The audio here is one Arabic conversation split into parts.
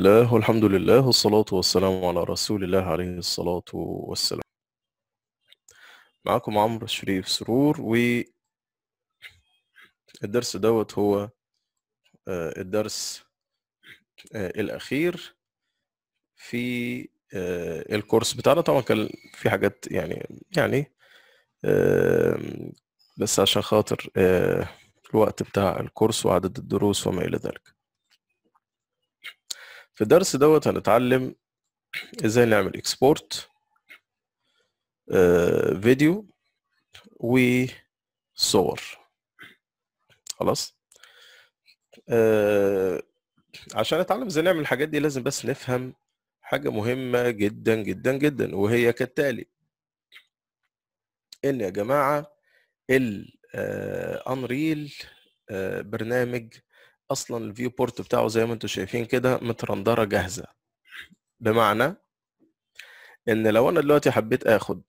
لله والحمد لله والصلاة والسلام على رسول الله عليه الصلاة والسلام معكم عمرو شريف سرور و الدرس دوت هو آه، الدرس آه، الأخير في آه، الكورس بتاعنا طبعا كان في حاجات يعني يعني بس عشان خاطر الوقت بتاع الكورس وعدد الدروس وما إلى ذلك في الدرس دوت هنتعلم ازاي نعمل اكسبورت فيديو وصور خلاص آه، عشان نتعلم ازاي نعمل الحاجات دي لازم بس نفهم حاجة مهمة جدا جدا جدا وهي كالتالي ان يا جماعة الانريل آه، آه، برنامج اصلا الفيو بورت بتاعه زي ما انتم شايفين كده مترندره جاهزه بمعنى ان لو انا دلوقتي حبيت اخد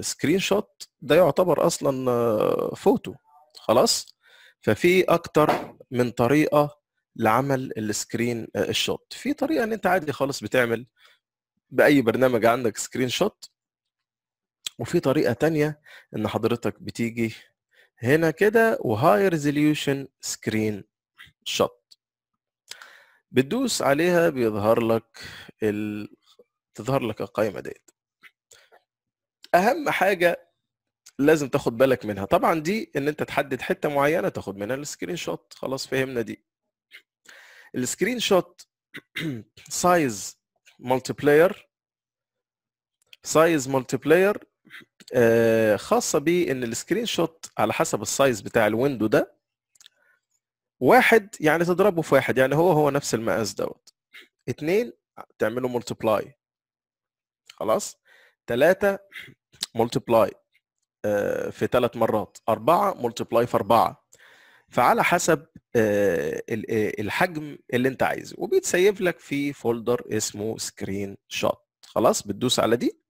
سكرين آه، شوت ده يعتبر اصلا فوتو آه، خلاص ففي اكتر من طريقه لعمل السكرين شوت آه، في طريقه ان انت عادي خالص بتعمل باي برنامج عندك سكرين شوت وفي طريقه تانية ان حضرتك بتيجي هنا كده وهاي ريزوليوشن سكرين شط بتدوس عليها بيظهر لك ال... تظهر لك القائمة ديت أهم حاجة لازم تاخد بالك منها طبعا دي ان انت تحدد حتة معينة تاخد منها السكرين شوت خلاص فهمنا دي السكرين شوت سايز مالتي بلاير سايز مالتي بلاير خاصة بيه ان السكرين شوت على حسب السايز بتاع الويندو ده واحد يعني تضربه في واحد يعني هو هو نفس المقاس دوت اثنين تعمله ملتبلاي خلاص ثلاثة ملتبلاي آه، في ثلاث مرات أربعة ملتبلاي في أربعة فعلى حسب آه، آه، الحجم اللي انت عايزه وبيتسيف لك في فولدر اسمه سكرين شوت خلاص بتدوس على دي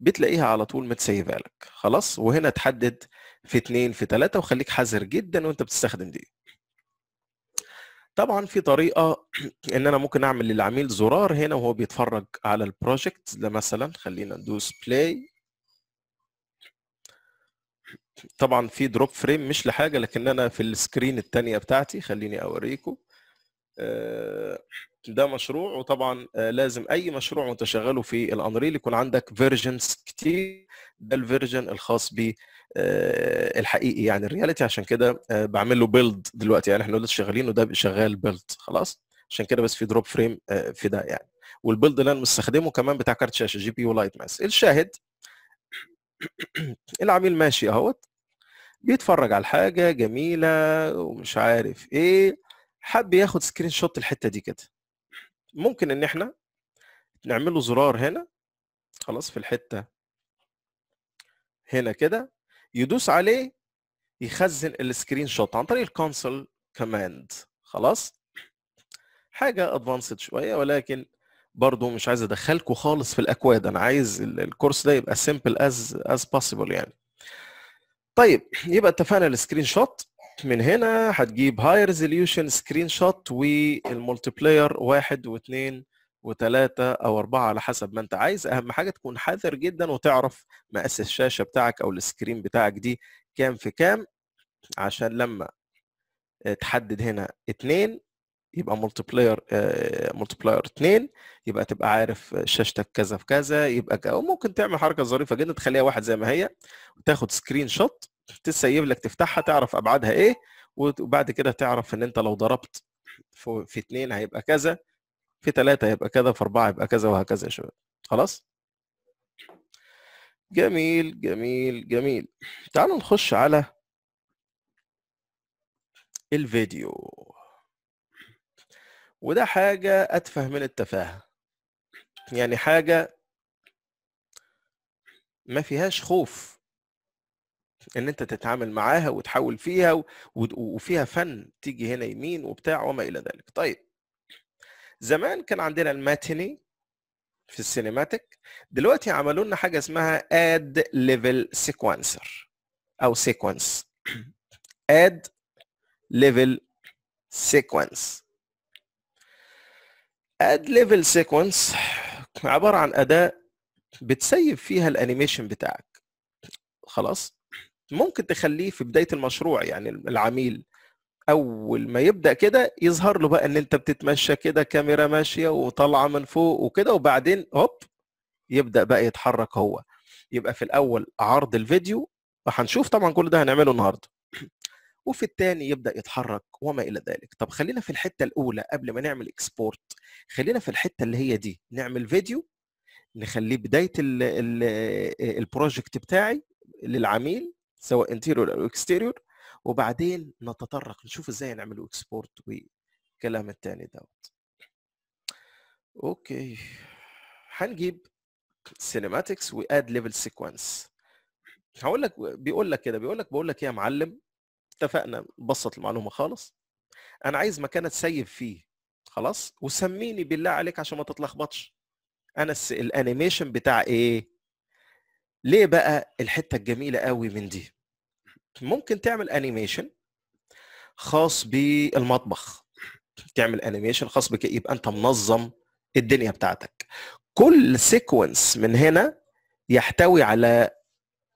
بتلاقيها على طول متسيبه لك خلاص وهنا تحدد في اثنين في ثلاثة وخليك حذر جدا وانت بتستخدم دي طبعا في طريقة ان انا ممكن اعمل للعميل زرار هنا وهو بيتفرج على البروجكت ده مثلا خلينا ندوس بلاي طبعا في دروب فريم مش لحاجة لكن انا في السكرين التانية بتاعتي خليني اوريكم آه، ده مشروع وطبعا آه، لازم اي مشروع وانت شغاله في الانريل يكون عندك فيرجنز كتير ده الفيرجن الخاص ب آه، الحقيقي يعني الرياليتي عشان كده آه، بعمل له بيلد دلوقتي يعني احنا لسه شغالين وده شغال بيلد خلاص عشان كده بس في دروب فريم في ده يعني والبيلد اللي انا مستخدمه كمان بتاع كارت شاشه جي بي يو لايت ماس الشاهد العميل ماشي اهوت بيتفرج على الحاجه جميله ومش عارف ايه حب ياخد سكرين شوت الحته دي كده ممكن ان احنا نعمله زرار هنا خلاص في الحته هنا كده يدوس عليه يخزن السكرين شوت عن طريق الكونسول كماند خلاص حاجه ادفانسد شويه ولكن برضو مش عايز ادخلكم خالص في الاكواد انا عايز الكورس ده يبقى سيمبل از از بوسيبل يعني طيب يبقى اتفقنا السكرين شوت من هنا هتجيب هاي ريزوليوشن سكرين شوت والمولتي بلاير واحد واثنين وثلاثة أو أربعة على حسب ما أنت عايز أهم حاجة تكون حذر جدا وتعرف مقاس الشاشة بتاعك أو السكرين بتاعك دي كام في كام عشان لما تحدد هنا اثنين يبقى مولتي بلاير اثنين يبقى تبقى عارف شاشتك كذا في كذا يبقى ممكن وممكن تعمل حركه ظريفه جدا تخليها واحد زي ما هي وتاخد سكرين شوت تسيب لك تفتحها تعرف ابعادها ايه وبعد كده تعرف ان انت لو ضربت في اثنين هيبقى كذا في ثلاثة هيبقى كذا في أربعة هيبقى كذا وهكذا يا شباب خلاص جميل جميل جميل تعالوا نخش على الفيديو وده حاجة أتفه من التفاهة يعني حاجة ما فيهاش خوف ان انت تتعامل معاها وتحاول فيها وفيها فن تيجي هنا يمين وبتاع وما الى ذلك طيب زمان كان عندنا الماتيني في السينماتيك دلوقتي عملوا لنا حاجه اسمها اد ليفل سيكونسر او سيكونس اد ليفل سيكونس اد ليفل سيكونس عباره عن اداه بتسيب فيها الانيميشن بتاعك خلاص ممكن تخليه في بدايه المشروع يعني العميل اول ما يبدا كده يظهر له بقى ان انت بتتمشى كده كاميرا ماشيه وطالعه من فوق وكده وبعدين هوب يبدا بقى يتحرك هو يبقى في الاول عرض الفيديو وهنشوف طبعا كل ده هنعمله النهارده وفي الثاني يبدا يتحرك وما الى ذلك طب خلينا في الحته الاولى قبل ما نعمل اكسبورت خلينا في الحته اللي هي دي نعمل فيديو نخليه بدايه البروجكت بتاعي للعميل سواء انتيريور او اكستيريور وبعدين نتطرق نشوف ازاي نعمل اكسبورت والكلام الثاني دوت اوكي هنجيب سينماتكس واد ليفل سيكونس هقول لك بيقول لك كده بيقول لك بقول لك ايه يا معلم اتفقنا بسط المعلومه خالص انا عايز مكان اتسيب فيه خلاص وسميني بالله عليك عشان ما تتلخبطش انا الانيميشن بتاع ايه ليه بقى الحته الجميله قوي من دي ممكن تعمل انيميشن خاص بالمطبخ تعمل انيميشن خاص بك يبقى انت منظم الدنيا بتاعتك كل سيكونس من هنا يحتوي على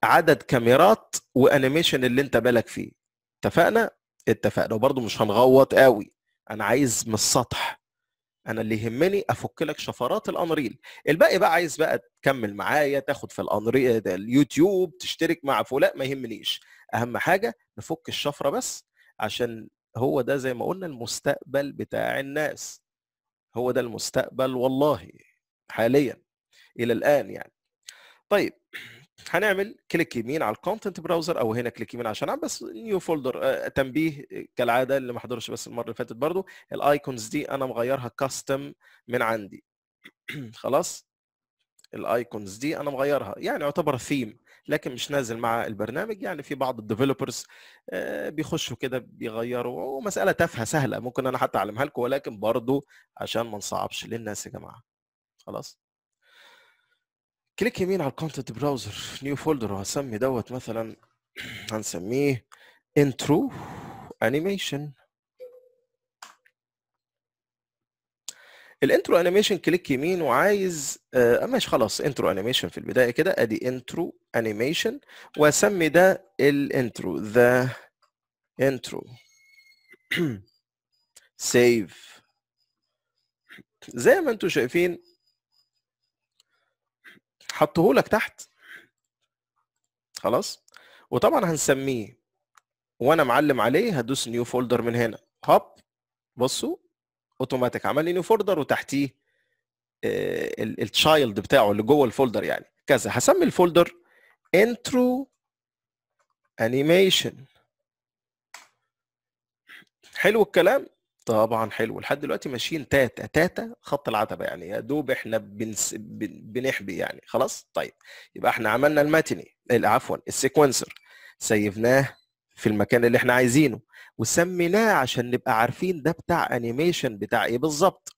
عدد كاميرات وانيميشن اللي انت بالك فيه اتفقنا اتفقنا وبرده مش هنغوط قوي انا عايز من السطح انا اللي يهمني افك لك شفرات الانريل الباقي بقى عايز بقى تكمل معايا تاخد في الانريل ده اليوتيوب تشترك مع فلان ما يهمنيش اهم حاجه نفك الشفره بس عشان هو ده زي ما قلنا المستقبل بتاع الناس هو ده المستقبل والله حاليا الى الان يعني طيب هنعمل كليك يمين على الكونتنت براوزر او هنا كليك يمين عشان بس نيو فولدر آه، تنبيه كالعاده اللي ما حضرش بس المره اللي فاتت برضو الايكونز دي انا مغيرها كاستم من عندي خلاص الايكونز دي انا مغيرها يعني يعتبر ثيم لكن مش نازل مع البرنامج يعني في بعض الديفلوبرز آه، بيخشوا كده بيغيروا ومساله تافهه سهله ممكن انا حتى اعلمها لكم ولكن برضو عشان ما نصعبش للناس يا جماعه خلاص كليك يمين على الكونتنت براوزر نيو فولدر وهسمي دوت مثلا هنسميه انترو انيميشن الانترو انيميشن كليك يمين وعايز آه ماشي خلاص انترو انيميشن في البدايه كده ادي انترو انيميشن واسمي ده الانترو ذا انترو سيف زي ما انتم شايفين حطه لك تحت خلاص وطبعا هنسميه وانا معلم عليه هدوس نيو فولدر من هنا هوب بصوا اوتوماتيك عمل لي نيو فولدر وتحتيه آه، التشايلد بتاعه اللي جوه الفولدر يعني كذا هسمي الفولدر انترو انيميشن حلو الكلام طبعا حلو لحد دلوقتي ماشيين تاتا تاتا خط العتبه يعني يا دوب احنا بنس... بن... بنحبي يعني خلاص طيب يبقى احنا عملنا الماتني عفوا السيكونسر سيفناه في المكان اللي احنا عايزينه وسميناه عشان نبقى عارفين ده بتاع انيميشن بتاع ايه بالظبط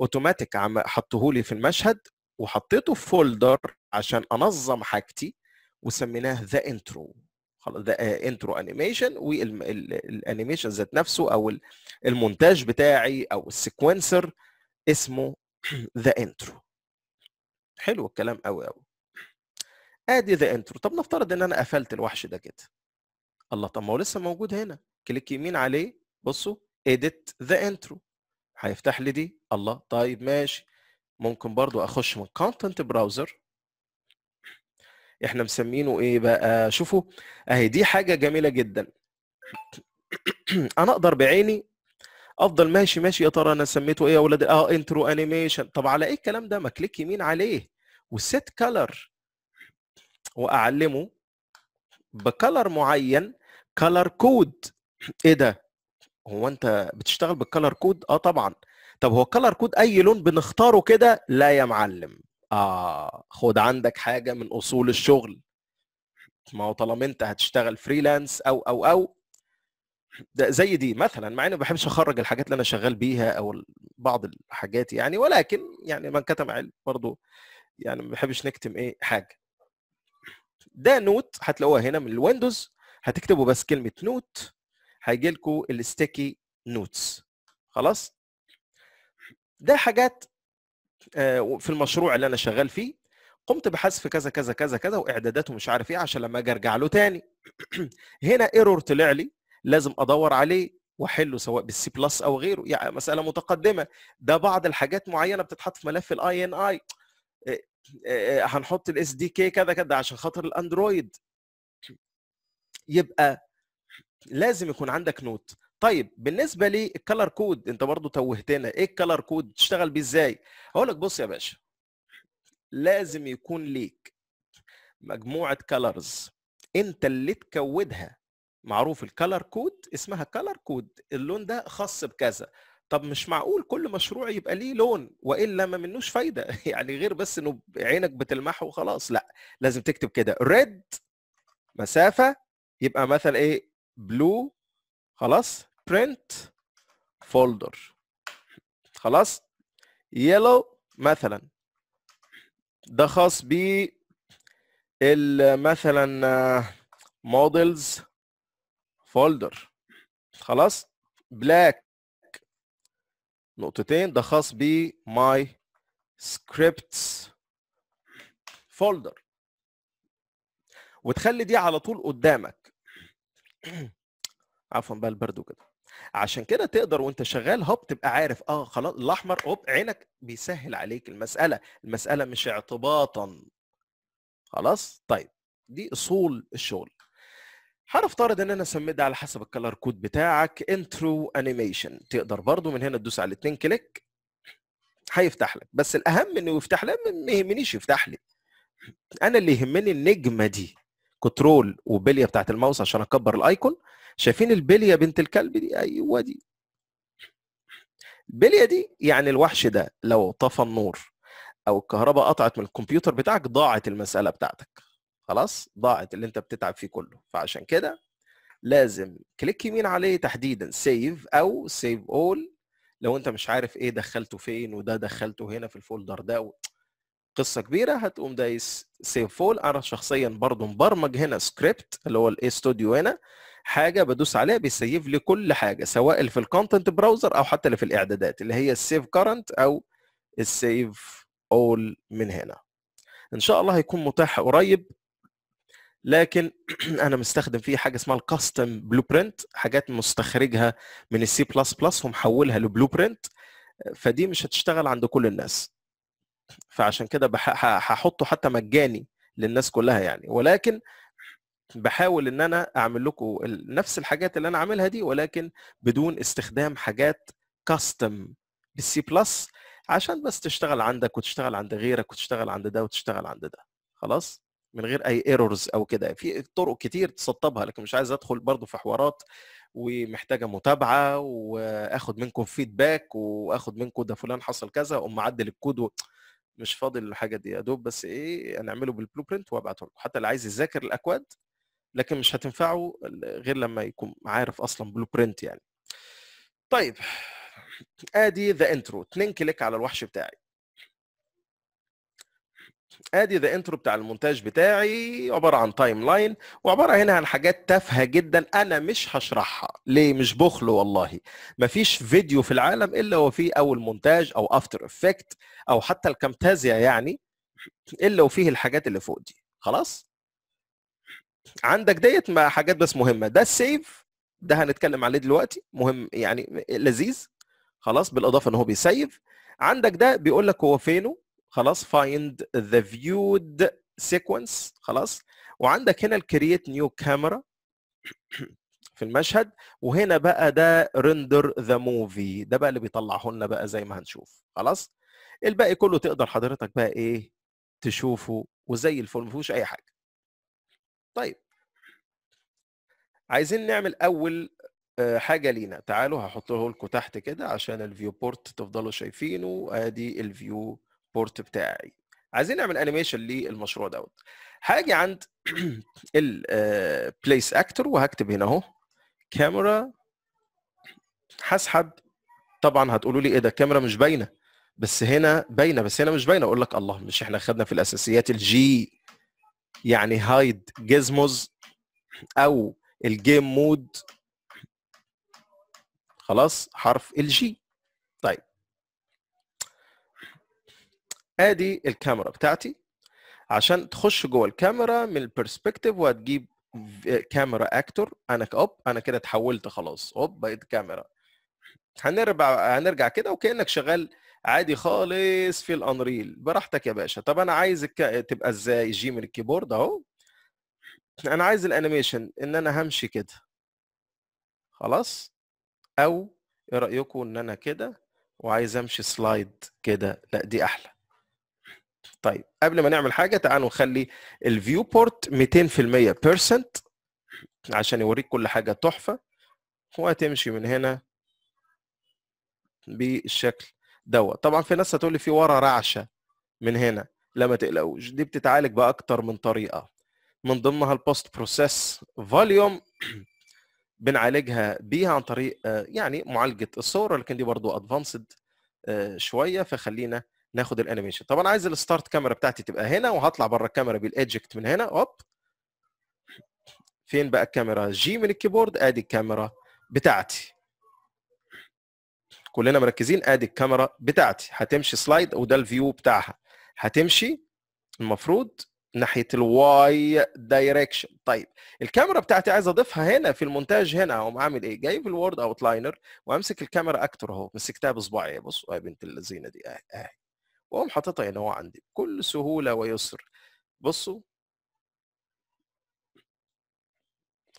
اوتوماتيك عم حطهولي في المشهد وحطيته في فولدر عشان انظم حاجتي وسميناه ذا انترو خلاص ده انترو انيميشن والانيميشن ذات نفسه او المونتاج بتاعي او السيكونسر اسمه ذا انترو حلو الكلام قوي قوي ادي ذا انترو طب نفترض ان انا قفلت الوحش ده كده الله طب ما هو لسه موجود هنا كليك يمين عليه بصوا اديت ذا انترو هيفتح لي دي الله طيب ماشي ممكن برضو اخش من كونتنت براوزر احنا مسمينه ايه بقى شوفوا اهي دي حاجه جميله جدا انا اقدر بعيني افضل ماشي ماشي يا ترى انا سميته ايه يا ولاد اه انترو انيميشن طب على ايه الكلام ده ما كليك يمين عليه وست كلر واعلمه بكلر معين كلر كود ايه ده هو انت بتشتغل بالكلر كود اه طبعا طب هو كلر كود اي لون بنختاره كده لا يا معلم آه خد عندك حاجه من اصول الشغل ما هو طالما انت هتشتغل فريلانس او او او ده زي دي مثلا مع اني ما بحبش اخرج الحاجات اللي انا شغال بيها او بعض الحاجات يعني ولكن يعني من كتم علم برضه يعني ما بحبش نكتم ايه حاجه ده نوت هتلاقوها هنا من الويندوز هتكتبوا بس كلمه نوت هيجي لكم الستيكي نوتس خلاص ده حاجات آه، في المشروع اللي انا شغال فيه قمت بحذف كذا كذا كذا كذا واعدادات ومش عارف ايه عشان لما اجي ارجع له تاني هنا ايرور طلع لي لازم ادور عليه واحله سواء بالسي بلس او غيره يعني مساله متقدمه ده بعض الحاجات معينه بتتحط في ملف الاي ان اي هنحط الاس دي كي كذا كذا عشان خاطر الاندرويد يبقى لازم يكون عندك نوت طيب بالنسبه للكلر كود انت برضو توهتنا ايه الكلر كود تشتغل بيه ازاي هقول لك بص يا باشا لازم يكون ليك مجموعه كلرز انت اللي تكودها معروف الكلر كود اسمها كلر كود اللون ده خاص بكذا طب مش معقول كل مشروع يبقى ليه لون والا ما منوش فايده يعني غير بس انه عينك بتلمحه وخلاص لا لازم تكتب كده ريد مسافه يبقى مثلا ايه بلو خلاص print folder خلاص yellow مثلا ده خاص ب مثلا آه، models folder خلاص black نقطتين ده خاص ب my scripts folder وتخلي دي على طول قدامك عفوا بقى البرد وكده عشان كده تقدر وانت شغال هوب تبقى عارف اه خلاص الاحمر هوب عينك بيسهل عليك المساله المساله مش اعتباطا خلاص طيب دي اصول الشغل هنفترض ان انا سميت ده على حسب الكلر كود بتاعك انترو انيميشن تقدر برضو من هنا تدوس على الاثنين كليك هيفتح لك بس الاهم انه يفتح لك ما يهمنيش يفتح لي انا اللي يهمني النجمه دي كنترول وبليه بتاعت الماوس عشان اكبر الايكون شايفين البليه بنت الكلب دي ايوه دي البليه دي يعني الوحش ده لو طفى النور او الكهرباء قطعت من الكمبيوتر بتاعك ضاعت المساله بتاعتك خلاص ضاعت اللي انت بتتعب فيه كله فعشان كده لازم كليك يمين عليه تحديدا سيف او سيف اول لو انت مش عارف ايه دخلته فين وده دخلته هنا في الفولدر ده قصه كبيره هتقوم دايس سيف فول انا شخصيا برضو مبرمج هنا سكريبت اللي هو الاي ستوديو هنا حاجه بدوس عليها بيسيف لي كل حاجه سواء اللي في الكونتنت براوزر او حتى اللي في الاعدادات اللي هي السيف كرنت او السيف اول من هنا ان شاء الله هيكون متاح قريب لكن انا مستخدم فيه حاجه اسمها الكاستم بلو برنت حاجات مستخرجها من السي بلس بلس ومحولها لبلو برنت فدي مش هتشتغل عند كل الناس فعشان كده هحطه حتى مجاني للناس كلها يعني ولكن بحاول ان انا اعمل لكم نفس الحاجات اللي انا عاملها دي ولكن بدون استخدام حاجات كاستم بالسي بلس عشان بس تشتغل عندك وتشتغل عند غيرك وتشتغل عند ده وتشتغل عند ده خلاص من غير اي ايرورز او كده في طرق كتير تسطبها لكن مش عايز ادخل برضو في حوارات ومحتاجه متابعه واخد منكم فيدباك واخد منكم ده فلان حصل كذا اقوم معدل الكود و... مش فاضل الحاجه دي يا دوب بس ايه هنعمله بالبلو برنت وابعته حتى اللي عايز يذاكر الاكواد لكن مش هتنفعه غير لما يكون عارف اصلا بلو برنت يعني طيب ادي ذا انترو اتنين كليك على الوحش بتاعي ادي ذا انترو بتاع المونتاج بتاعي عباره عن تايم لاين وعباره هنا عن حاجات تافهه جدا انا مش هشرحها ليه مش بخل والله مفيش فيديو في العالم الا وفيه اول مونتاج او افتر افكت او حتى الكامتازيا يعني الا وفيه الحاجات اللي فوق دي خلاص عندك ديت حاجات بس مهمه ده السيف ده هنتكلم عليه دلوقتي مهم يعني لذيذ خلاص بالاضافه ان هو بيسيف عندك ده بيقول لك هو فينه خلاص فايند ذا فيود سيكونس خلاص وعندك هنا الكرييت نيو كاميرا في المشهد وهنا بقى ده ريندر ذا موفي ده بقى اللي بيطلعه لنا بقى زي ما هنشوف خلاص الباقي كله تقدر حضرتك بقى ايه تشوفه وزي الفل ما فيهوش اي حاجه طيب عايزين نعمل اول آه، حاجه لينا تعالوا هحطه لكم تحت كده عشان الفيو بورت تفضلوا شايفينه ادي الفيو بورت بتاعي عايزين نعمل انيميشن للمشروع دوت هاجي عند البليس اكتور آه، وهكتب هنا اهو كاميرا هسحب طبعا هتقولوا لي ايه ده الكاميرا مش باينه بس هنا باينه بس هنا مش باينه اقول لك الله مش احنا خدنا في الاساسيات الجي يعني هايد جيزموز او الجيم مود خلاص حرف الجي طيب ادي الكاميرا بتاعتي عشان تخش جوه الكاميرا من البرسبكتيف وهتجيب كاميرا اكتور انا اوب انا كده اتحولت خلاص اوب بقيت كاميرا هنرجع هنرجع كده وكانك شغال عادي خالص في الانريل براحتك يا باشا طب انا عايز الك... تبقى ازاي جي من الكيبورد اهو انا عايز الانيميشن ان انا همشي كده خلاص او ايه رايكم ان انا كده وعايز امشي سلايد كده لا دي احلى طيب قبل ما نعمل حاجه تعالوا نخلي الفيو بورت 200% بيرسنت عشان يوريك كل حاجه تحفه وهتمشي من هنا بالشكل دوت طبعا في ناس هتقول لي في ورا رعشه من هنا لا ما تقلقوش دي بتتعالج باكتر من طريقه من ضمنها البوست بروسيس فوليوم بنعالجها بيها عن طريق آه، يعني معالجه الصوره لكن دي برضو ادفانسد آه، شويه فخلينا ناخد الانيميشن طب انا عايز الستارت كاميرا بتاعتي تبقى هنا وهطلع بره الكاميرا بالاجكت من هنا هوب فين بقى الكاميرا جي من الكيبورد ادي الكاميرا بتاعتي كلنا مركزين ادي الكاميرا بتاعتي هتمشي سلايد وده الفيو بتاعها هتمشي المفروض ناحيه الواي دايركشن طيب الكاميرا بتاعتي عايز اضيفها هنا في المونتاج هنا اقوم عامل ايه جايب الوورد اوت لاينر وامسك الكاميرا اكتر اهو مسكتها بصباعي بص يا بنت اللذينه دي اهي اهي واقوم حاططها هنا اهو عندي بكل سهوله ويسر بصوا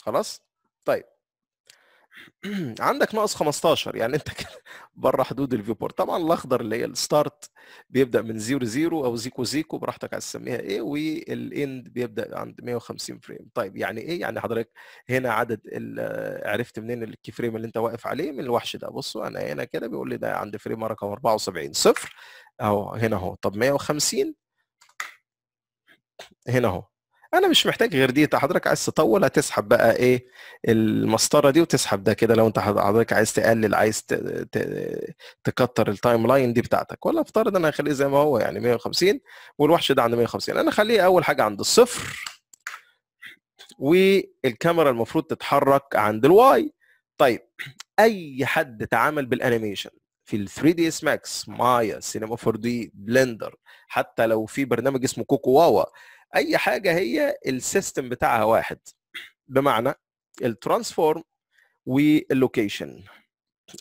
خلاص طيب عندك ناقص 15 يعني انت بره حدود الفيو بورت طبعا الاخضر اللي هي الستارت بيبدا من 0 0 او زيكو زيكو براحتك عايز تسميها ايه والاند بيبدا عند 150 فريم طيب يعني ايه يعني حضرتك هنا عدد آه، عرفت منين الكي فريم اللي انت واقف عليه من الوحش ده بصوا انا هنا كده بيقول لي ده عند فريم رقم 74 صفر اهو هنا اهو طب 150 هنا اهو انا مش محتاج غير دي حضرتك عايز تطول هتسحب بقى ايه المسطره دي وتسحب ده كده لو انت حضرتك عايز تقلل عايز تكتر التايم لاين دي بتاعتك ولا افترض انا هخليه زي ما هو يعني 150 والوحش ده عند 150 انا اخليه اول حاجه عند الصفر والكاميرا المفروض تتحرك عند الواي طيب اي حد تعامل بالانيميشن في ال 3 دي اس ماكس مايا سينما 4 دي بلندر حتى لو في برنامج اسمه كوكو واوا اي حاجه هي السيستم بتاعها واحد بمعنى الترانسفورم واللوكيشن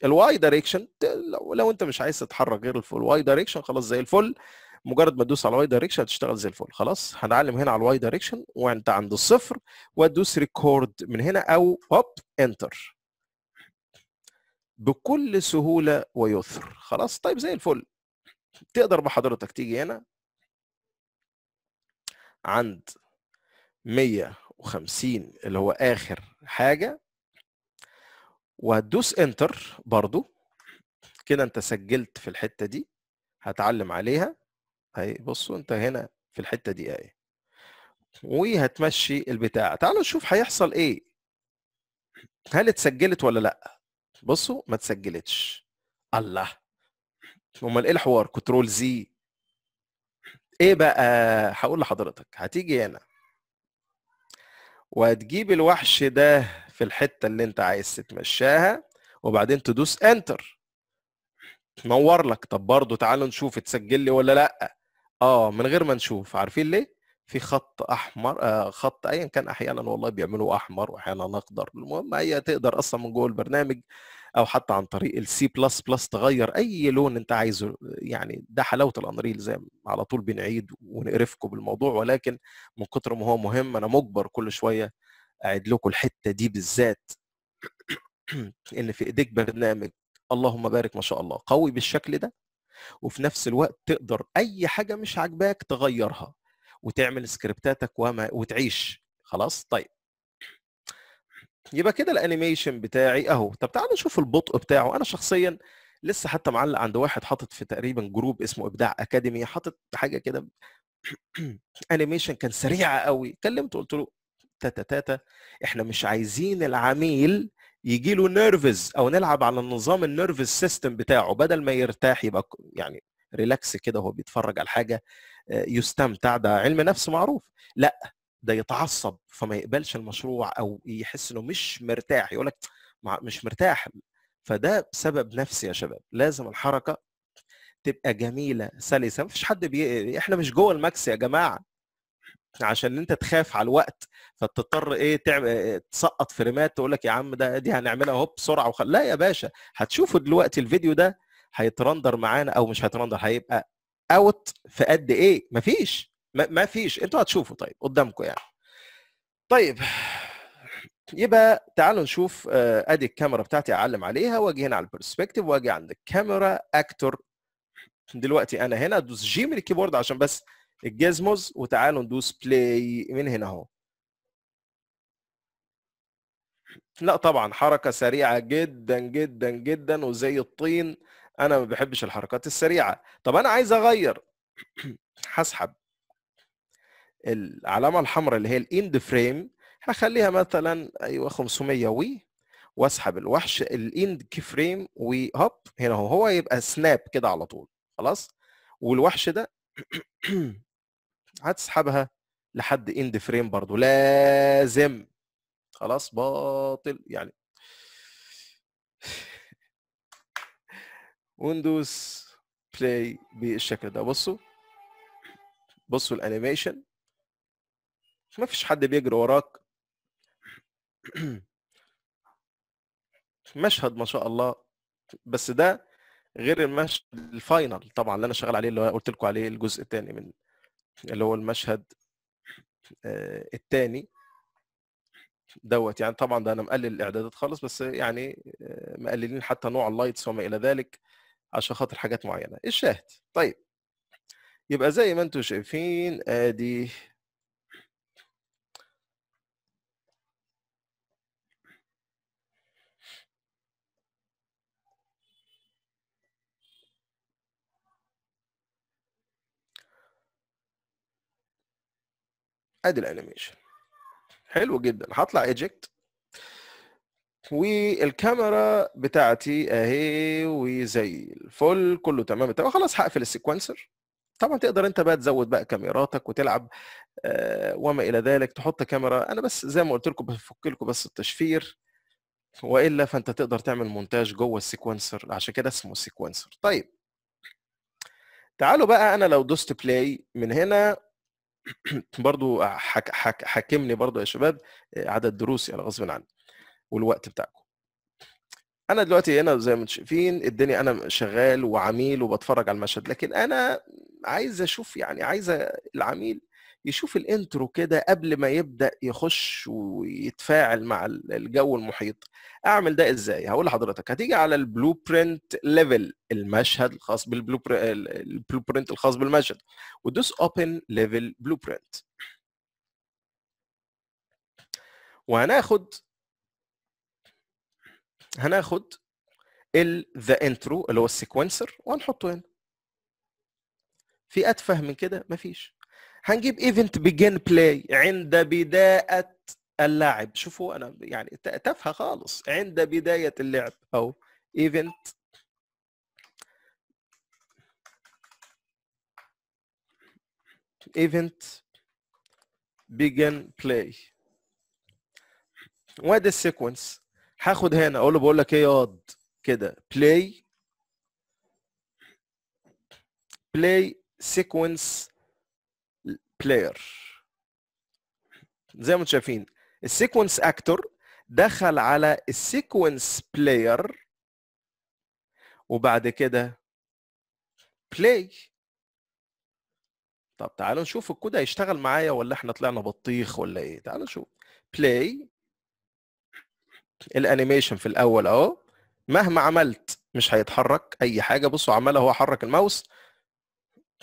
الواي دايركشن لو, لو انت مش عايز تتحرك غير الفول واي دايركشن خلاص زي الفل مجرد ما تدوس على الواي دايركشن هتشتغل زي الفل خلاص هنعلم هنا على الواي دايركشن وانت عند الصفر وتدوس ريكورد من هنا او هوب انتر بكل سهوله ويسر خلاص طيب زي الفل تقدر بحضرتك تيجي هنا عند 150 اللي هو اخر حاجه وهتدوس انتر برضو كده انت سجلت في الحته دي هتعلم عليها اهي بصوا انت هنا في الحته دي اهي وهتمشي البتاع تعالوا نشوف هيحصل ايه هل اتسجلت ولا لا بصوا ما اتسجلتش الله امال ايه الحوار كنترول زي ايه بقى هقول لحضرتك هتيجي هنا وهتجيب الوحش ده في الحته اللي انت عايز تتمشاها وبعدين تدوس انتر تنور لك طب برضه تعالوا نشوف اتسجل لي ولا لا اه من غير ما نشوف عارفين ليه في خط احمر آه خط ايا كان احيانا والله بيعملوا احمر واحيانا اخضر المهم هي تقدر اصلا من جوه البرنامج او حتى عن طريق السي بلس بلس تغير اي لون انت عايزه يعني ده حلاوه الانريل زي على طول بنعيد ونقرفكم بالموضوع ولكن من كتر ما هو مهم انا مجبر كل شويه اعيد لكم الحته دي بالذات ان في ايديك برنامج اللهم بارك ما شاء الله قوي بالشكل ده وفي نفس الوقت تقدر اي حاجه مش عاجباك تغيرها وتعمل سكريبتاتك وما وتعيش خلاص طيب يبقى كده الانيميشن بتاعي اهو طب تعالوا نشوف البطء بتاعه انا شخصيا لسه حتى معلق عند واحد حاطط في تقريبا جروب اسمه ابداع اكاديمي حاطط حاجه كده انيميشن كان سريعه قوي كلمته قلت له تاتا تاتا احنا مش عايزين العميل يجي له نيرفز او نلعب على النظام النيرفز سيستم بتاعه بدل ما يرتاح يبقى يعني ريلاكس كده وهو بيتفرج على حاجه آه، يستمتع ده علم نفس معروف لا ده يتعصب فما يقبلش المشروع او يحس انه مش مرتاح يقول لك مش مرتاح فده سبب نفسي يا شباب لازم الحركه تبقى جميله سلسه مفيش حد بي... احنا مش جوه الماكس يا جماعه عشان انت تخاف على الوقت فتضطر ايه تعمل تسقط فريمات تقول لك يا عم ده دي هنعملها هوب بسرعه وخ... لا يا باشا هتشوفوا دلوقتي الفيديو ده هيترندر معانا او مش هيترندر هيبقى اوت في قد ايه مفيش ما, ما فيش انتوا هتشوفوا طيب قدامكم يعني طيب يبقى تعالوا نشوف آه، ادي الكاميرا بتاعتي اعلم عليها واجي هنا على البرسبكتيف واجي عند الكاميرا اكتور دلوقتي انا هنا ادوس جي من الكيبورد عشان بس الجزموز وتعالوا ندوس بلاي من هنا اهو لا طبعا حركه سريعه جدا جدا جدا وزي الطين انا ما بحبش الحركات السريعه طب انا عايز اغير هسحب العلامه الحمراء اللي هي الاند فريم هخليها مثلا ايوه 500 وي واسحب الوحش الاند كي فريم وهوب هنا هو هو يبقى سناب كده على طول خلاص والوحش ده هتسحبها لحد اند فريم برضو لازم خلاص باطل يعني وندوز بلاي بالشكل ده بصوا بصوا الانيميشن ما فيش حد بيجري وراك مشهد ما شاء الله بس ده غير المشهد الفاينل طبعا اللي انا شغال عليه اللي قلت لكم عليه الجزء الثاني من اللي هو المشهد آه، الثاني دوت يعني طبعا ده انا مقلل الاعدادات خالص بس يعني آه، مقللين حتى نوع اللايتس وما الى ذلك عشان خاطر حاجات معينه الشاهد طيب يبقى زي ما انتم شايفين ادي ادي الانيميشن حلو جدا هطلع ايجكت والكاميرا بتاعتي اهي وزي الفل كله تمام تمام خلاص هقفل السيكونسر طبعا تقدر انت بقى تزود بقى كاميراتك وتلعب آه، وما الى ذلك تحط كاميرا انا بس زي ما قلت لكم بفك لكم بس التشفير والا فانت تقدر تعمل مونتاج جوه السيكونسر عشان كده اسمه سيكونسر طيب تعالوا بقى انا لو دوست بلاي من هنا برضو حك حك حكمني برضو يا شباب آه، عدد دروسي يعني انا غصب عني والوقت بتاعكم انا دلوقتي هنا زي ما انتم شايفين الدنيا انا شغال وعميل وبتفرج على المشهد لكن انا عايز اشوف يعني عايز العميل يشوف الانترو كده قبل ما يبدا يخش ويتفاعل مع الجو المحيط اعمل ده ازاي هقول لحضرتك هتيجي على البلو برنت ليفل المشهد الخاص بالبلو البلو برنت الخاص بالمشهد ودوس اوبن ليفل بلو برنت وهناخد هناخد ذا انترو اللي هو السيكونسر وهنحطه هنا في اتفه من كده مفيش هنجيب ايفنت بيجين بلاي عند بدايه اللاعب شوفوا انا يعني تافهه خالص عند بدايه اللعب او ايفنت ايفنت بيجين بلاي وادي السيكونس هاخد هنا اقول له بقول لك ايه ياض كده بلاي بلاي سيكونس بلاير زي ما انتم شايفين السيكونس اكتور دخل على السيكونس بلاير وبعد كده بلاي طب تعالوا نشوف الكود هيشتغل معايا ولا احنا طلعنا بطيخ ولا ايه تعالوا نشوف بلاي الانيميشن في الاول اهو مهما عملت مش هيتحرك اي حاجه بصوا عمال اهو حرك الماوس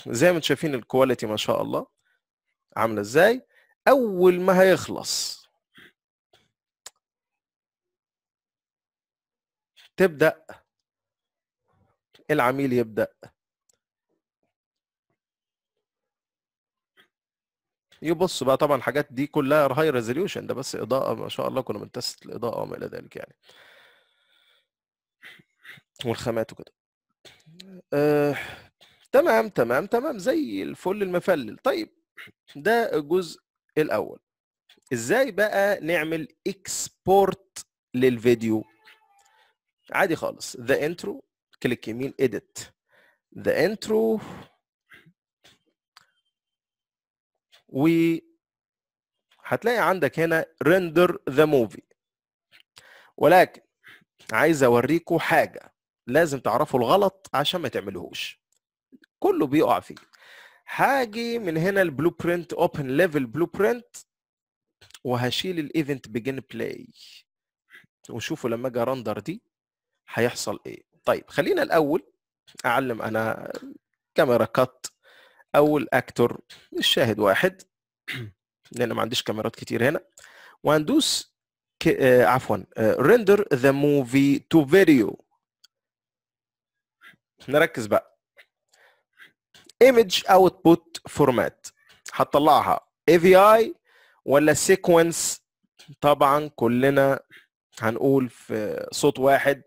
زي ما انتم شايفين الكواليتي ما شاء الله عامله ازاي اول ما هيخلص تبدا العميل يبدا يبص بقى طبعا الحاجات دي كلها هاي ريزوليوشن ده بس اضاءه ما شاء الله كنا بنتست الاضاءه وما الى ذلك يعني والخامات وكده آه، تمام تمام تمام زي الفل المفلل طيب ده الجزء الاول ازاي بقى نعمل اكسبورت للفيديو عادي خالص ذا انترو كليك يمين اديت ذا انترو و هتلاقي عندك هنا render the movie ولكن عايز اوريكم حاجه لازم تعرفوا الغلط عشان ما تعملوهوش كله بيقع فيه هاجي من هنا البلو برنت اوبن ليفل بلو برنت وهشيل الايفنت بيجن بلاي وشوفوا لما اجي رندر دي هيحصل ايه طيب خلينا الاول اعلم انا كاميرا كات اول اكتور الشاهد واحد لان ما عنديش كاميرات كتير هنا وهندوس آه، عفوا ريندر ذا موفي تو فيديو نركز بقى ايمج اوتبوت فورمات هتطلعها AVI اي ولا سيكونس طبعا كلنا هنقول في صوت واحد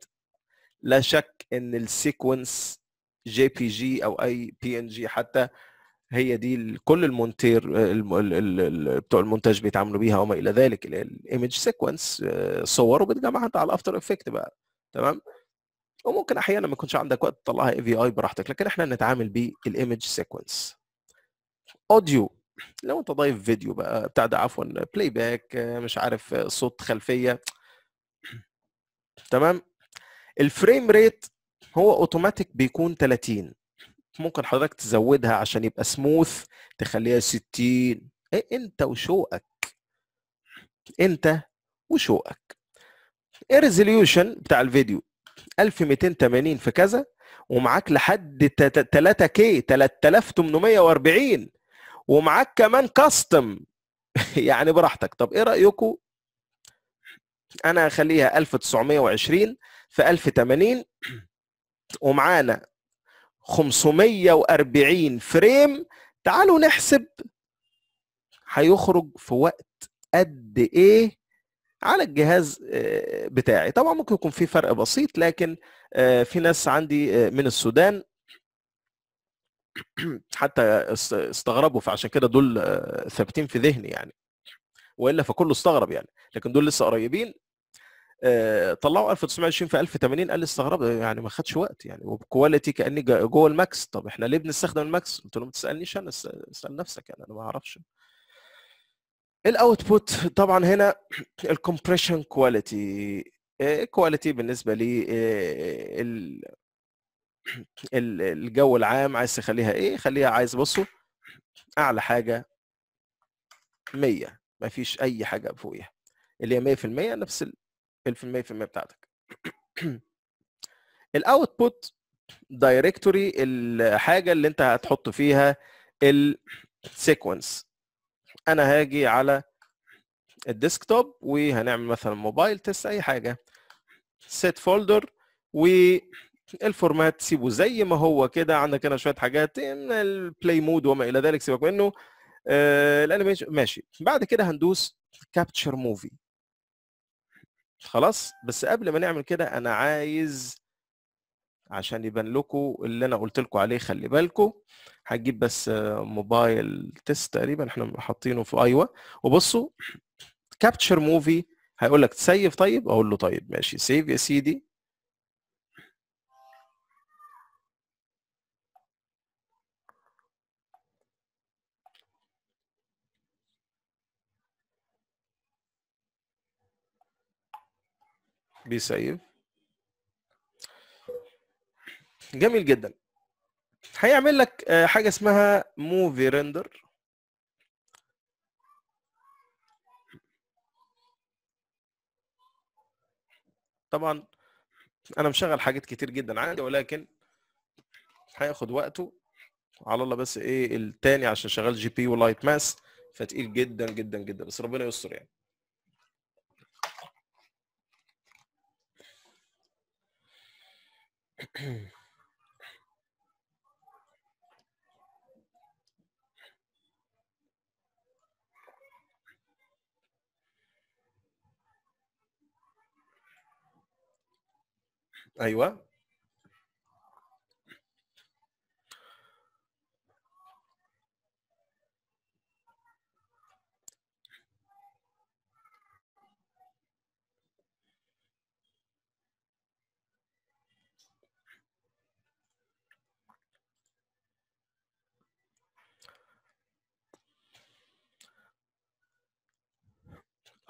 لا شك ان السيكونس جي بي جي او اي بي ان جي حتى هي دي كل المونتير بتوع المونتاج بيتعاملوا بيها وما الى ذلك الايمج سيكونس صور وبتجمعها على الافتر افكت بقى تمام وممكن احيانا ما يكونش عندك وقت تطلعها اي في اي براحتك لكن احنا بنتعامل بالايمج سيكونس اوديو لو انت ضايف فيديو بقى بتاع ده عفوا بلاي باك مش عارف صوت خلفيه تمام الفريم ريت هو اوتوماتيك بيكون 30 ممكن حضرتك تزودها عشان يبقى سموث تخليها 60 إيه انت وشوقك انت وشوقك إيه الريزوليوشن بتاع الفيديو 1280 في كذا ومعاك لحد 3 كي 3840 ومعاك كمان كاستم يعني براحتك طب ايه رايكم انا اخليها 1920 في 1080 ومعانا 540 فريم تعالوا نحسب هيخرج في وقت قد ايه على الجهاز آه، بتاعي طبعا ممكن يكون في فرق بسيط لكن آه، في ناس عندي آه، من السودان حتى استغربوا فعشان كده دول ثابتين في ذهني يعني والا فكله استغرب يعني لكن دول لسه قريبين طلعوا 1920 في 1080 قال لي استغرب يعني ما خدش وقت يعني وبكواليتي كاني جوه الماكس طب احنا ليه بنستخدم الماكس؟ قلت له ما تسالنيش انا اسال نفسك يعني انا ما اعرفش الاوتبوت طبعا هنا الكومبريشن كواليتي كواليتي بالنسبه لي آه، الجو العام عايز تخليها ايه خليها عايز بصوا اعلى حاجه 100 مفيش اي حاجه فوقيها اللي هي 100% نفس ال 100% بتاعتك الاوتبوت دايركتوري الحاجه اللي انت هتحط فيها السيكونس انا هاجي على الديسكتوب وهنعمل مثلا موبايل تيست اي حاجه سيت فولدر والفورمات سيبه زي ما هو كده عندك هنا شويه حاجات البلاي مود وما الى ذلك سيبك منه آه الانيميشن ماشي بعد كده هندوس كابتشر موفي خلاص بس قبل ما نعمل كده انا عايز عشان يبان لكم اللي انا قلت لكم عليه خلي بالكم هتجيب بس موبايل تيست تقريبا احنا حاطينه في ايوه وبصوا كابتشر موفي هيقول لك تسيف طيب اقول له طيب ماشي سيف يا سيدي بيسيف جميل جدا هيعمل لك آه، حاجه اسمها موفي ريندر طبعا انا مشغل حاجات كتير جدا عندي ولكن هياخد وقته على الله بس ايه التاني عشان شغال جي بي ولايت ماس فتقيل جدا جدا جدا بس ربنا يستر يعني ايوه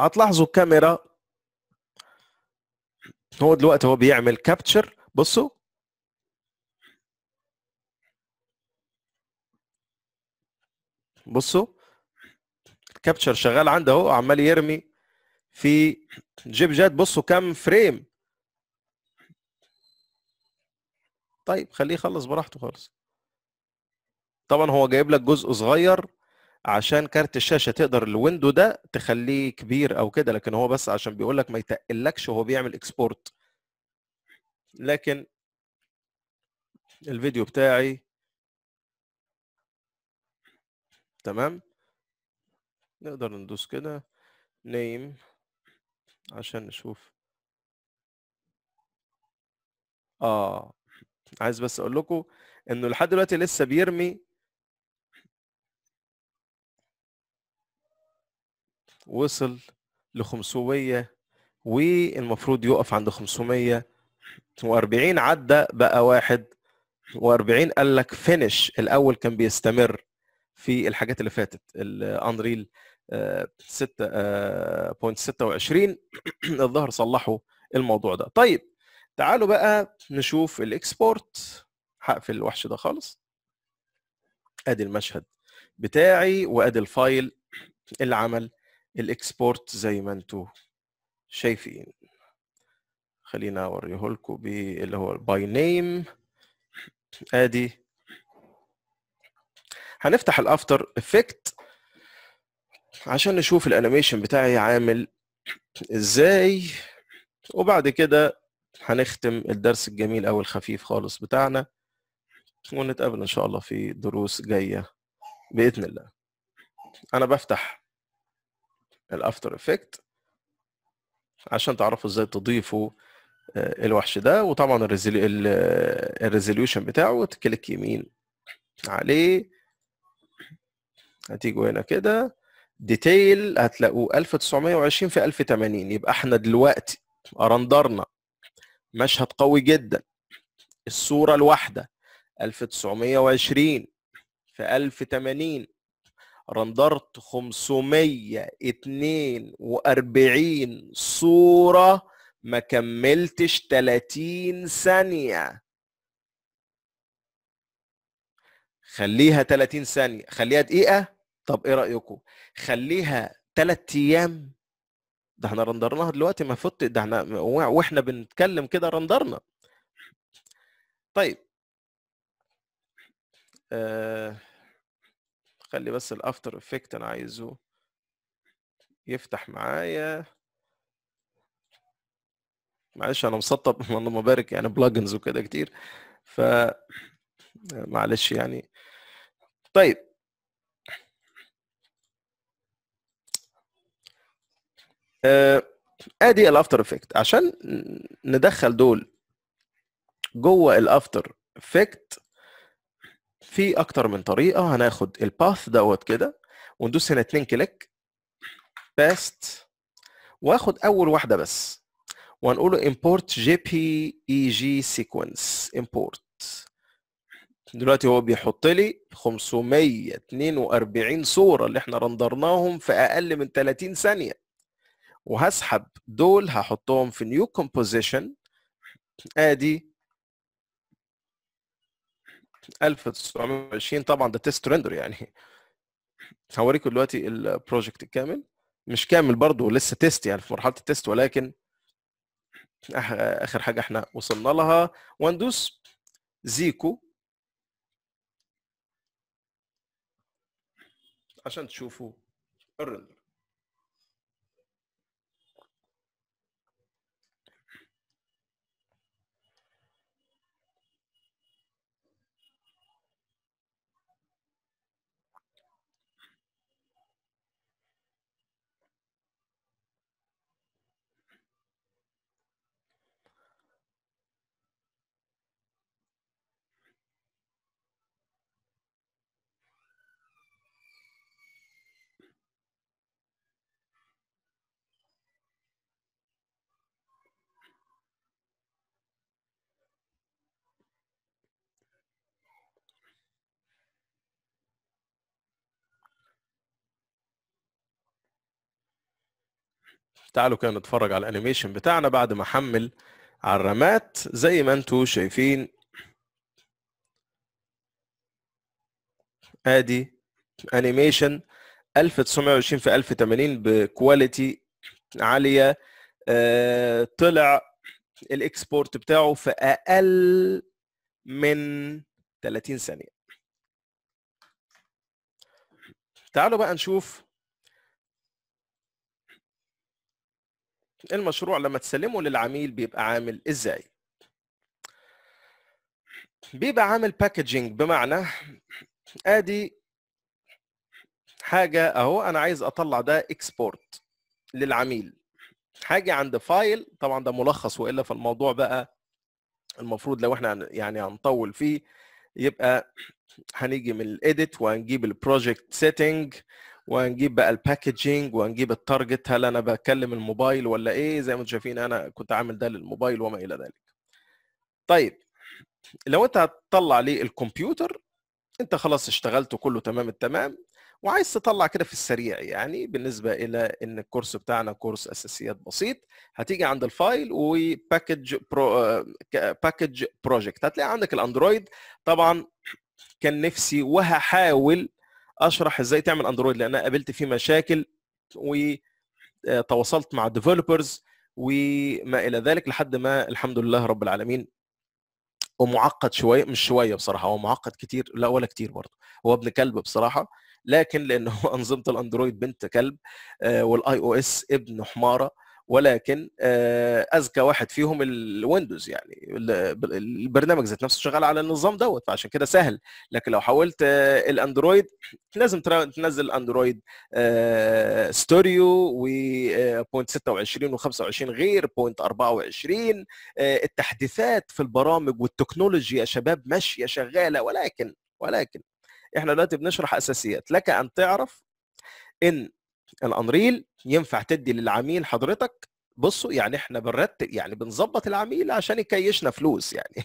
هتلاحظوا الكاميرا هو دلوقتي هو بيعمل كابتشر بصوا بصوا الكابتشر شغال عنده اهو عمال يرمي في جيب جاد بصوا كام فريم طيب خليه يخلص براحته خالص طبعا هو جايب لك جزء صغير عشان كارت الشاشه تقدر الويندو ده تخليه كبير او كده لكن هو بس عشان بيقول لك ما يتقلكش هو بيعمل اكسبورت لكن الفيديو بتاعي تمام نقدر ندوس كده نيم عشان نشوف اه عايز بس اقول لكم انه لحد دلوقتي لسه بيرمي وصل ل 500 والمفروض يقف عند 540 عدى بقى واحد و40 قال لك فينش الاول كان بيستمر في الحاجات اللي فاتت الانريل 6.26 آه، آه، الظهر صلحوا الموضوع ده طيب تعالوا بقى نشوف الاكسبورت هقفل الوحش ده خالص ادي المشهد بتاعي وادي الفايل اللي عمل الاكسبورت زي ما انتم شايفين خلينا اوريه لكم باللي هو باي نيم ادي هنفتح الافتر افكت عشان نشوف الانيميشن بتاعي عامل ازاي وبعد كده هنختم الدرس الجميل او الخفيف خالص بتاعنا ونتقابل ان شاء الله في دروس جايه باذن الله انا بفتح الافتر افكت عشان تعرفوا ازاي تضيفوا آه، الوحش ده وطبعا الريزوليوشن آه، بتاعه تكليك يمين عليه هتيجوا هنا كده ديتيل هتلاقوه 1920 في 1080 يبقى احنا دلوقتي رندرنا مشهد قوي جدا الصوره الواحده 1920 في 1080 رندرت 542 صورة ما كملتش 30 ثانية خليها 30 ثانية خليها دقيقة طب ايه رأيكم خليها 3 ايام ده احنا رندرناها دلوقتي ما فت ده احنا واحنا بنتكلم كده رندرنا طيب آه خلي بس الافتر افكت انا عايزه يفتح معايا معلش انا مسطب اللهم بارك يعني بلجنز وكده كتير ف معلش يعني طيب آه، ادي الافتر افكت عشان ندخل دول جوه الافتر افكت في اكتر من طريقه هناخد الباث دوت كده وندوس هنا اتنين كليك باست واخد اول واحده بس وهنقول له اي جي سيكونس امبورت دلوقتي هو بيحط لي 542 صوره اللي احنا رندرناهم في اقل من 30 ثانيه وهسحب دول هحطهم في نيو كومبوزيشن ادي 1920 طبعا ده تيست ريندر يعني هوريكم دلوقتي البروجكت الكامل مش كامل برضه لسه تيست يعني في مرحله التيست ولكن اخر حاجه احنا وصلنا لها وندوس زيكو عشان تشوفوا الرندر تعالوا كده نتفرج على الانيميشن بتاعنا بعد ما احمل على الرامات زي ما انتوا شايفين ادي انيميشن 1920 في 1080 بكواليتي عاليه آه، طلع الاكسبورت بتاعه في اقل من 30 ثانيه تعالوا بقى نشوف المشروع لما تسلمه للعميل بيبقى عامل ازاي بيبقى عامل باكجينج بمعنى ادي حاجه اهو انا عايز اطلع ده اكسبورت للعميل هاجي عند فايل طبعا ده ملخص والا فالموضوع بقى المفروض لو احنا يعني هنطول فيه يبقى هنيجي من الايديت وهنجيب البروجكت سيتنج ونجيب بقى الباكجينج ونجيب التارجت هل انا بكلم الموبايل ولا ايه زي ما انتم شايفين انا كنت عامل ده للموبايل وما الى ذلك طيب لو انت هتطلع لي الكمبيوتر انت خلاص اشتغلت كله تمام التمام وعايز تطلع كده في السريع يعني بالنسبه الى ان الكورس بتاعنا كورس اساسيات بسيط هتيجي عند الفايل وباكج برو باكج بروجكت هتلاقي عندك الاندرويد طبعا كان نفسي وهحاول اشرح ازاي تعمل اندرويد لان انا قابلت فيه مشاكل وتواصلت آه، مع ديفلوبرز وما الى ذلك لحد ما الحمد لله رب العالمين ومعقد شويه مش شويه بصراحه هو معقد كتير لا ولا كتير برضه هو ابن كلب بصراحه لكن لانه انظمه الاندرويد بنت كلب والاي او اس ابن حماره ولكن آه، اذكى واحد فيهم الويندوز يعني البرنامج ذات نفسه شغال على النظام دوت فعشان كده سهل لكن لو حولت آه، الاندرويد لازم تنزل اندرويد آه، ستوريو و.26 26 و25 غير بوينت 24 التحديثات في البرامج والتكنولوجيا يا شباب ماشيه شغاله ولكن ولكن احنا دلوقتي بنشرح اساسيات لك ان تعرف ان الانريل ينفع تدي للعميل حضرتك بصوا يعني احنا بنرتب يعني بنظبط العميل عشان يكيشنا فلوس يعني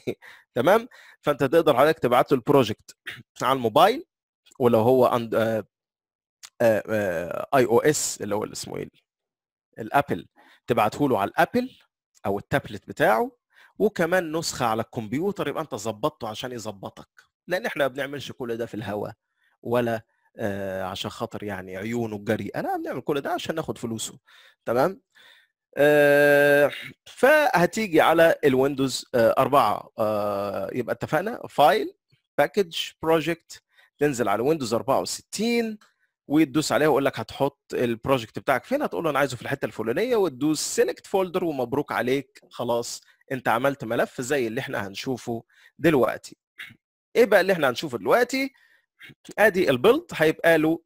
تمام فانت تقدر عليك تبعت له البروجكت على الموبايل ولو هو اند آه، آه، آه، اي او اس اللي هو اللي اسمه ايه الابل تبعته له على الابل او التابلت بتاعه وكمان نسخه على الكمبيوتر يبقى انت ظبطته عشان يظبطك لان احنا ما بنعملش كل ده في الهواء ولا آه عشان خاطر يعني عيونه الجريئه لا بنعمل كل ده عشان ناخد فلوسه تمام آه فهتيجي على الويندوز آه 4 آه يبقى اتفقنا فايل باكج بروجكت تنزل على ويندوز 64 وتدوس عليها ويقول لك هتحط البروجكت بتاعك فين هتقول له انا عايزه في الحته الفلانيه وتدوس سيلكت فولدر ومبروك عليك خلاص انت عملت ملف زي اللي احنا هنشوفه دلوقتي ايه بقى اللي احنا هنشوفه دلوقتي ادي البيلد هيبقى له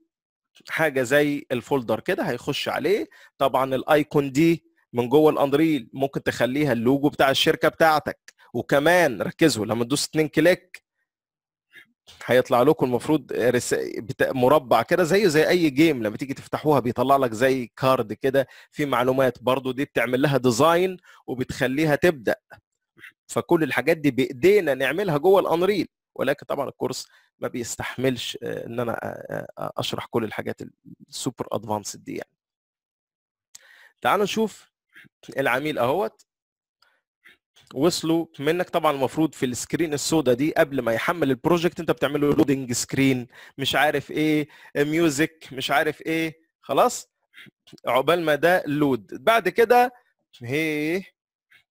حاجه زي الفولدر كده هيخش عليه طبعا الايكون دي من جوه الاندريل ممكن تخليها اللوجو بتاع الشركه بتاعتك وكمان ركزوا لما تدوس اتنين كليك هيطلع لكم المفروض مربع كده زيه زي اي جيم لما تيجي تفتحوها بيطلع لك زي كارد كده في معلومات برضو دي بتعمل لها ديزاين وبتخليها تبدا فكل الحاجات دي بايدينا نعملها جوه الانريل ولكن طبعا الكورس ما بيستحملش آه، ان انا آه، آه، اشرح كل الحاجات السوبر ادفانسد دي يعني تعالوا نشوف العميل اهوت وصلوا منك طبعا المفروض في السكرين السوداء دي قبل ما يحمل البروجكت انت بتعمل له لودنج سكرين مش عارف ايه ميوزك مش عارف ايه خلاص عقبال ما ده لود بعد كده هي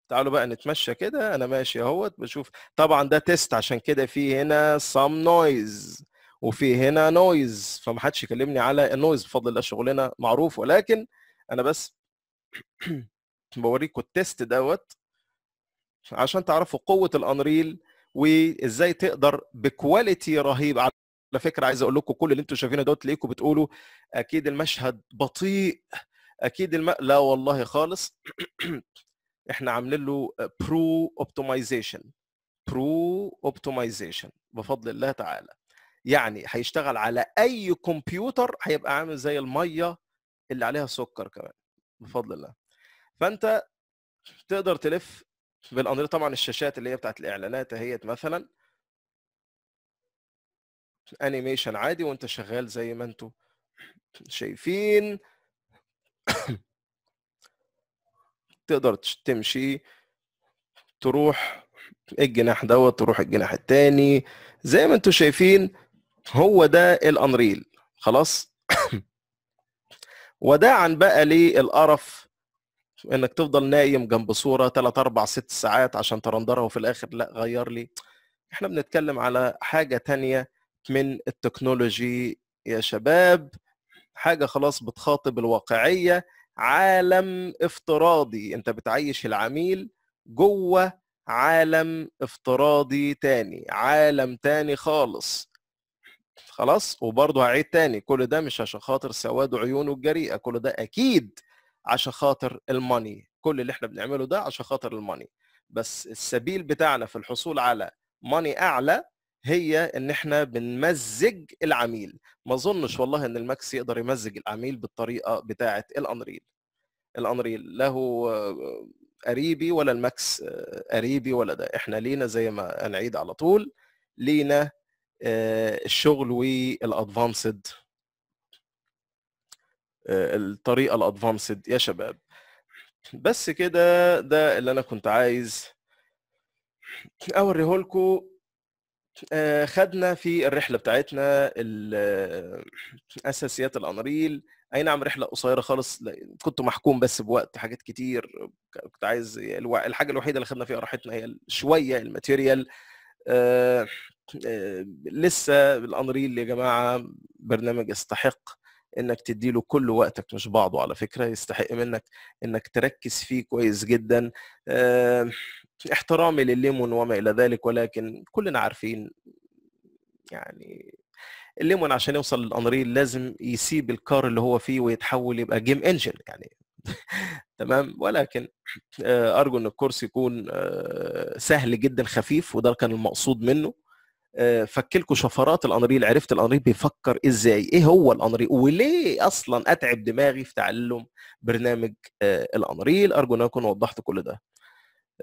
تعالوا بقى نتمشى كده انا ماشي اهوت بشوف طبعا ده تيست عشان كده في هنا سام نويز وفي هنا نويز فمحدش يكلمني على النويز بفضل الله شغلنا معروف ولكن انا بس بوريكم التيست دوت عشان تعرفوا قوه الانريل وازاي تقدر بكواليتي رهيب على فكره عايز اقول لكم كل اللي انتم شايفينه دوت تلاقيكم بتقولوا اكيد المشهد بطيء اكيد الم... لا والله خالص احنا عاملين له برو اوبتمايزيشن برو اوبتمايزيشن بفضل الله تعالى يعني هيشتغل على اي كمبيوتر هيبقى عامل زي الميه اللي عليها سكر كمان بفضل الله فانت تقدر تلف بالانريل طبعا الشاشات اللي هي بتاعت الاعلانات اهيت مثلا انيميشن عادي وانت شغال زي ما انتم شايفين تقدر تمشي تروح الجناح دوت تروح الجناح التاني زي ما انتم شايفين هو ده الانريل خلاص وداعا بقى للقرف انك تفضل نايم جنب صوره 3 4 6 ساعات عشان ترندرها وفي الاخر لا غير لي احنا بنتكلم على حاجه تانية من التكنولوجي يا شباب حاجه خلاص بتخاطب الواقعيه عالم افتراضي انت بتعيش العميل جوه عالم افتراضي تاني عالم تاني خالص خلاص وبرضه هعيد تاني كل ده مش عشان خاطر سواد عيونه الجريئه كل ده اكيد عشان خاطر الماني كل اللي احنا بنعمله ده عشان خاطر الماني بس السبيل بتاعنا في الحصول على ماني اعلى هي ان احنا بنمزج العميل ما اظنش والله ان الماكس يقدر يمزج العميل بالطريقه بتاعه الانريل الانريل له قريبي ولا الماكس قريبي ولا ده احنا لينا زي ما هنعيد على طول لينا آه، الشغل والادفانسد آه، الطريقه الادفانسد يا شباب بس كده ده اللي انا كنت عايز اوريه لكم آه، خدنا في الرحله بتاعتنا آه، اساسيات الانريل اي نعم رحله قصيره خالص كنت محكوم بس بوقت حاجات كتير كنت عايز الحاجه الوحيده اللي خدنا فيها راحتنا هي شويه الماتيريال آه، لسه الانريل يا جماعه برنامج يستحق انك تديله كل وقتك مش بعضه على فكره يستحق منك انك تركز فيه كويس جدا في احترامي للليمون وما الى ذلك ولكن كلنا عارفين يعني الليمون عشان يوصل للانريل لازم يسيب الكار اللي هو فيه ويتحول يبقى جيم انجن يعني تمام ولكن آه، ارجو ان الكورس يكون آه، سهل جدا خفيف وده كان المقصود منه آه، فكلكوا شفرات الانريل عرفت الانريل بيفكر ازاي ايه هو الانريل وليه اصلا اتعب دماغي في تعلم برنامج الانريل ارجو ان اكون وضحت كل ده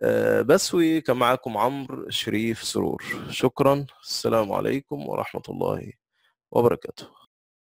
آه، بسوي كان معاكم عمرو شريف سرور شكرا السلام عليكم ورحمة الله وبركاته